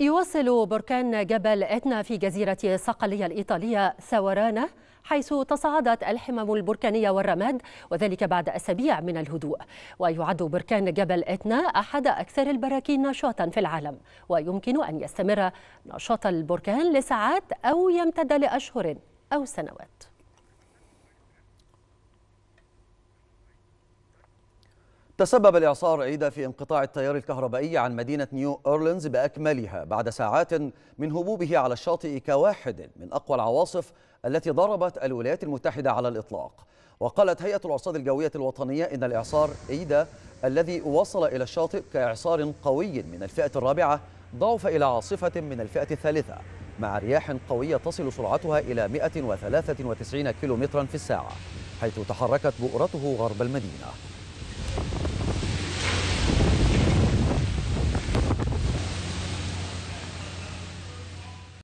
يواصل بركان جبل إتنا في جزيرة صقلية الإيطالية ثورانه حيث تصاعدت الحمم البركانية والرماد وذلك بعد أسابيع من الهدوء ويعد بركان جبل إتنا أحد أكثر البراكين نشاطا في العالم ويمكن أن يستمر نشاط البركان لساعات أو يمتد لأشهر أو سنوات تسبب الإعصار عيدا في انقطاع التيار الكهربائي عن مدينة نيو أورلينز بأكملها بعد ساعات من هبوبه على الشاطئ كواحد من أقوى العواصف التي ضربت الولايات المتحدة على الإطلاق وقالت هيئة الأرصاد الجوية الوطنية إن الإعصار عيدا الذي وصل إلى الشاطئ كإعصار قوي من الفئة الرابعة ضعف إلى عاصفة من الفئة الثالثة مع رياح قوية تصل سرعتها إلى 193 كيلومترا في الساعة حيث تحركت بؤرته غرب المدينة